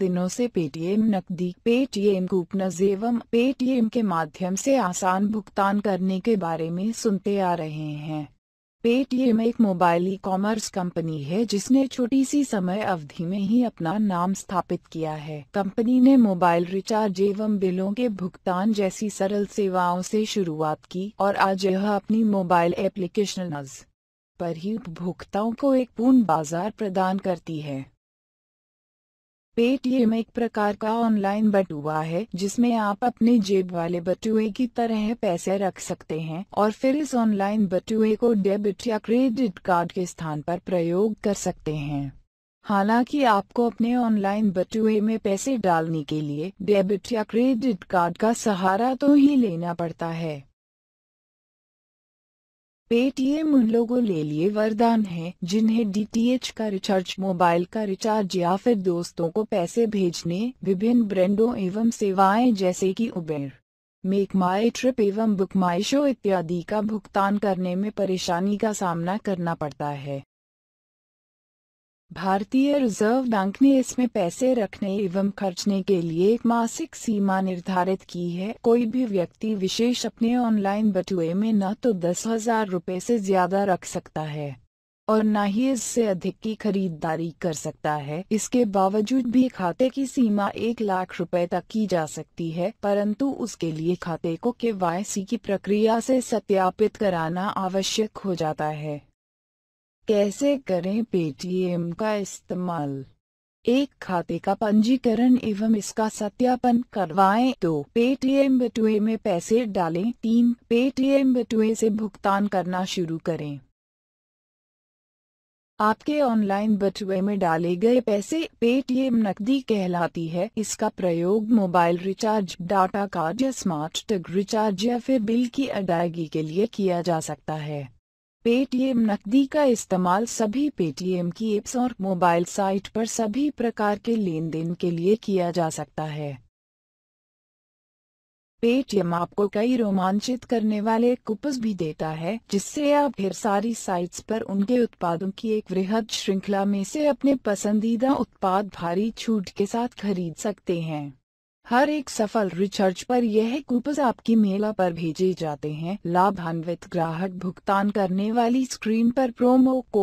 दिनों से पेटीएम नकदी पेटीएम कूपनज एवं पेटीएम के माध्यम से आसान भुगतान करने के बारे में सुनते आ रहे हैं पेटीएम एक मोबाइल ई कॉमर्स कंपनी है जिसने छोटी सी समय अवधि में ही अपना नाम स्थापित किया है कंपनी ने मोबाइल रिचार्ज एवं बिलों के भुगतान जैसी सरल सेवाओं से शुरुआत की और आज यह अपनी मोबाइल एप्लीकेशन पर ही उपभोक्ताओं को एक पूर्ण बाजार प्रदान करती है पेटीएम एक प्रकार का ऑनलाइन बटुआ है जिसमें आप अपने जेब वाले बटुए की तरह पैसे रख सकते हैं और फिर इस ऑनलाइन बटुए को डेबिट या क्रेडिट कार्ड के स्थान पर प्रयोग कर सकते हैं हालांकि आपको अपने ऑनलाइन बटुए में पैसे डालने के लिए डेबिट या क्रेडिट कार्ड का सहारा तो ही लेना पड़ता है पेटीएम उन लोगों ले लिए वरदान है जिन्हें डीटीएच का रिचार्ज मोबाइल का रिचार्ज या फिर दोस्तों को पैसे भेजने विभिन्न ब्रांडों एवं सेवाएं जैसे कि उबेर मेक माई ट्रिप एवं बुक माई शो इत्यादि का भुगतान करने में परेशानी का सामना करना पड़ता है भारतीय रिजर्व बैंक ने इसमें पैसे रखने एवं खर्चने के लिए एक मासिक सीमा निर्धारित की है कोई भी व्यक्ति विशेष अपने ऑनलाइन बटुए में न तो दस हजार रुपये से ज्यादा रख सकता है और न ही इससे अधिक की खरीदारी कर सकता है इसके बावजूद भी खाते की सीमा एक लाख रुपए तक की जा सकती है परंतु उसके लिए खाते को के की प्रक्रिया से सत्यापित कराना आवश्यक हो जाता है कैसे करें पेटीएम का इस्तेमाल एक खाते का पंजीकरण एवं इसका सत्यापन करवाएं दो तो पेटीएम बटुए में पैसे डालें तीन पेटीएम बटुए से भुगतान करना शुरू करें आपके ऑनलाइन बटुए में डाले गए पैसे पेटीएम नकदी कहलाती है इसका प्रयोग मोबाइल रिचार्ज डाटा कार्ड या स्मार्ट टग रिचार्ज या फिर बिल की अदायगी के लिए किया जा सकता है पेटीएम नकदी का इस्तेमाल सभी पेटीएम की एप्स और मोबाइल साइट पर सभी प्रकार के लेन देन के लिए किया जा सकता है पेटीएम आपको कई रोमांचित करने वाले कुपस भी देता है जिससे आप ढेर सारी साइट्स पर उनके उत्पादों की एक वृहद श्रृंखला में से अपने पसंदीदा उत्पाद भारी छूट के साथ खरीद सकते हैं हर एक सफल रिचार्ज पर यह कूपन आपकी मेला पर भेजे जाते हैं लाभान्वित ग्राहक भुगतान करने वाली स्क्रीन पर प्रोमो को